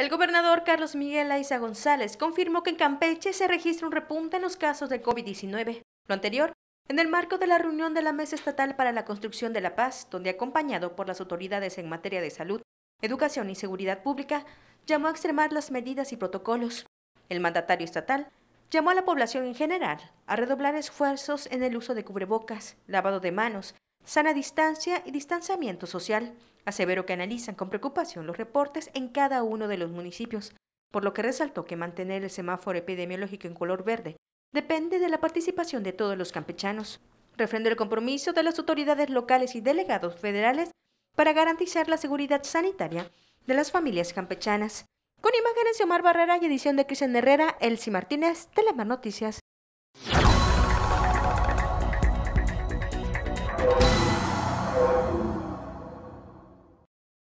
El gobernador Carlos Miguel Aiza González confirmó que en Campeche se registra un repunte en los casos de COVID-19. Lo anterior, en el marco de la reunión de la Mesa Estatal para la Construcción de la Paz, donde acompañado por las autoridades en materia de salud, educación y seguridad pública, llamó a extremar las medidas y protocolos. El mandatario estatal llamó a la población en general a redoblar esfuerzos en el uso de cubrebocas, lavado de manos, sana distancia y distanciamiento social. Asevero que analizan con preocupación los reportes en cada uno de los municipios, por lo que resaltó que mantener el semáforo epidemiológico en color verde depende de la participación de todos los campechanos. Refrendo el compromiso de las autoridades locales y delegados federales para garantizar la seguridad sanitaria de las familias campechanas. Con imágenes de Omar Barrera y edición de Cristian Herrera, Elsie Martínez, Telemar Noticias.